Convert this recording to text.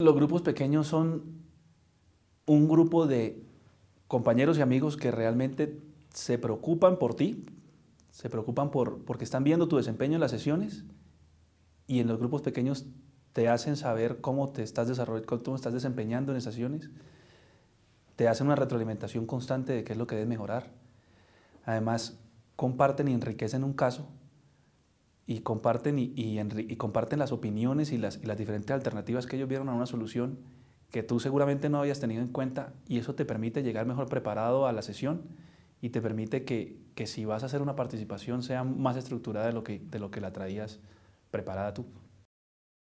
Los grupos pequeños son un grupo de compañeros y amigos que realmente se preocupan por ti, se preocupan por, porque están viendo tu desempeño en las sesiones y en los grupos pequeños te hacen saber cómo te estás desarrollando, cómo estás desempeñando en esas sesiones, te hacen una retroalimentación constante de qué es lo que debes mejorar. Además, comparten y enriquecen un caso y comparten, y, comparten las opiniones y las, diferentes alternativas que ellos vieron a una solución que tú seguramente no habías tenido en cuenta y eso te permite llegar mejor preparado a la sesión y te permite que, si vas a hacer una participación sea más estructurada de lo que, de lo que la traías preparada tú.